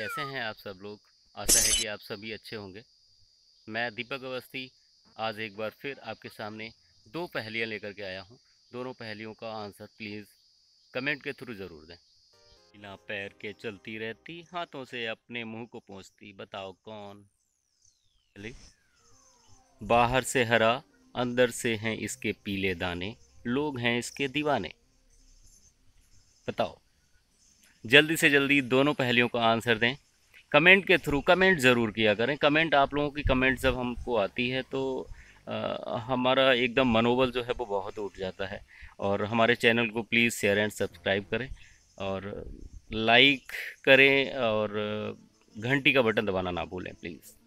कैसे हैं आप सब लोग आशा है कि आप सभी अच्छे होंगे मैं दीपक अवस्थी आज एक बार फिर आपके सामने दो पहलियाँ लेकर के आया हूँ दोनों पहलियों का आंसर प्लीज़ कमेंट के थ्रू ज़रूर दें बिना पैर के चलती रहती हाथों से अपने मुंह को पहुँचती बताओ कौन चली बाहर से हरा अंदर से हैं इसके पीले दाने लोग हैं इसके दीवाने बताओ जल्दी से जल्दी दोनों पहलियों का आंसर दें कमेंट के थ्रू कमेंट ज़रूर किया करें कमेंट आप लोगों की कमेंट जब हमको आती है तो आ, हमारा एकदम मनोबल जो है वो बहुत उठ जाता है और हमारे चैनल को प्लीज़ शेयर एंड सब्सक्राइब करें और लाइक करें और घंटी का बटन दबाना ना भूलें प्लीज़